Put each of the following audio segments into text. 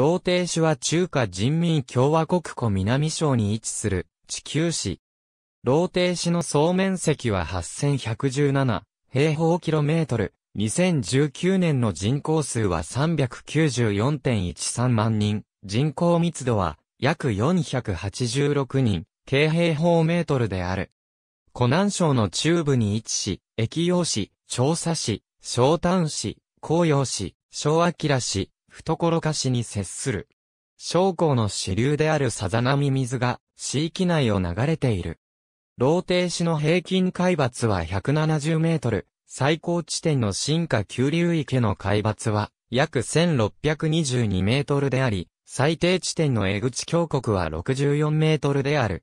ローテーシュは中華人民共和国湖南省に位置する地球市。ローテーシュの総面積は8117平方キロメートル。2019年の人口数は394.13万人。人口密度は約486人、軽平方メートルである。湖南省の中部に位置し、駅陽市、長沙市、小丹市、紅葉市、小明市、懐かしに接する。将校の支流であるさざ波水が、地域内を流れている。老亭市の平均海抜は170メートル、最高地点の進下急流池の海抜は、約1622メートルであり、最低地点の江口峡谷は64メートルである。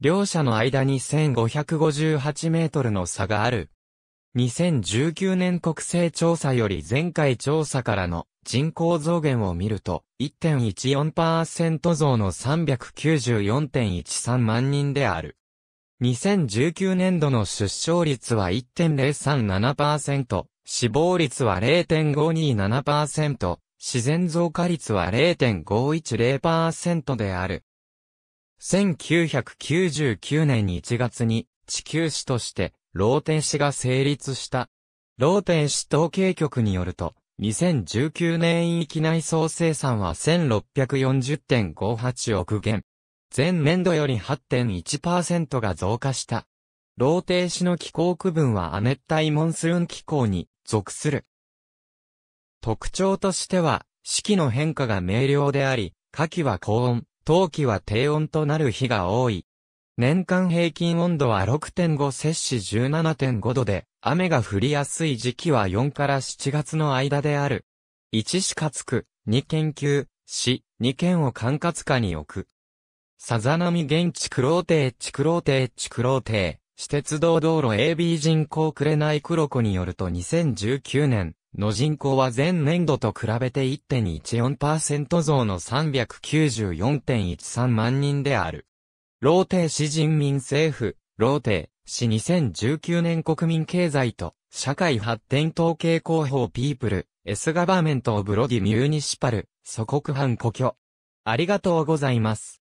両者の間に1558メートルの差がある。2019年国勢調査より前回調査からの人口増減を見ると、1.14%増の394.13万人である。2019年度の出生率は1.037%、死亡率は0.527%、自然増加率は0.510%である。1999年1月に地球史としてローテン氏が成立した。ローテン氏統計局によると、2019年域内総生産は1640.58億元。前年度より8.1%が増加した。ローテン氏の気候区分は亜熱帯モンスーン気候に属する。特徴としては、四季の変化が明瞭であり、夏季は高温、冬季は低温となる日が多い。年間平均温度は6.5摂氏17.5度で、雨が降りやすい時期は4から7月の間である。1市活区、2研究、市、2県を管轄下に置く。さざ波現地黒亭地黒亭地黒亭、私鉄道道路 AB 人口くれない黒子によると2019年の人口は前年度と比べて1.14%増の394.13万人である。ローテー市人民政府、ローテー市2019年国民経済と社会発展統計広報ピープル、S ガバメントオブロディミューニシパル、祖国藩故郷。ありがとうございます。